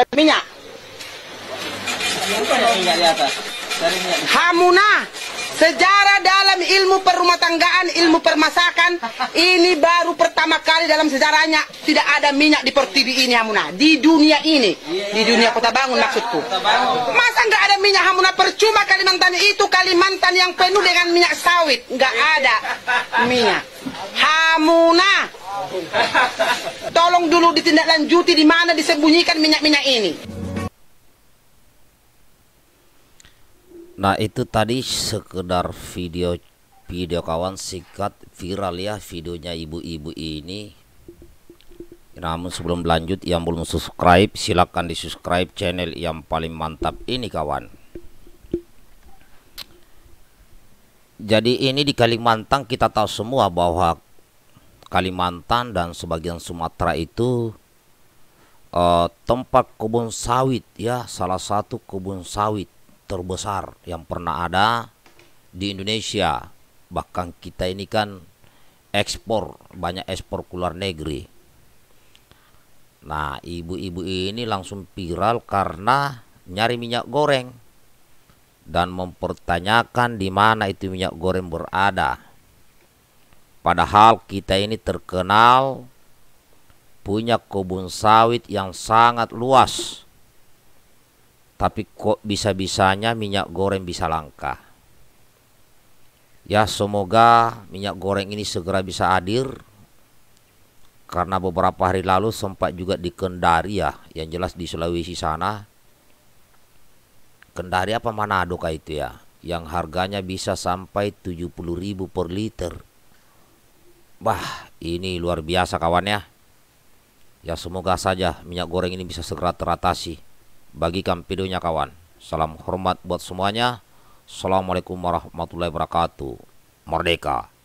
Eh, minyak Hamuna Sejarah dalam ilmu perumah tanggaan, ilmu permasakan Ini baru pertama kali dalam sejarahnya Tidak ada minyak di Pertiwi ini Hamuna Di dunia ini Di dunia kota bangun maksudku Masa nggak ada minyak Hamuna Percuma Kalimantan itu Kalimantan yang penuh dengan minyak sawit nggak ada minyak Hamuna Tolong dulu ditindaklanjuti di mana disembunyikan minyak-minyak ini. Nah itu tadi sekedar video video kawan sikat viral ya videonya ibu-ibu ini. Namun sebelum lanjut yang belum subscribe silahkan di subscribe channel yang paling mantap ini kawan. Jadi ini di Kalimantan kita tahu semua bahwa Kalimantan dan sebagian Sumatera itu uh, tempat kebun sawit ya salah satu kebun sawit terbesar yang pernah ada di Indonesia bahkan kita ini kan ekspor banyak ekspor ke luar negeri nah ibu-ibu ini langsung viral karena nyari minyak goreng dan mempertanyakan di mana itu minyak goreng berada Padahal kita ini terkenal punya kebun sawit yang sangat luas. Tapi kok bisa-bisanya minyak goreng bisa langka. Ya semoga minyak goreng ini segera bisa hadir. Karena beberapa hari lalu sempat juga di Kendari ya, yang jelas di Sulawesi sana. Kendari apa Manado kah itu ya? Yang harganya bisa sampai 70.000 per liter Wah, ini luar biasa kawan ya. Ya semoga saja minyak goreng ini bisa segera teratasi. Bagikan videonya kawan. Salam hormat buat semuanya. Assalamualaikum warahmatullahi wabarakatuh. Merdeka.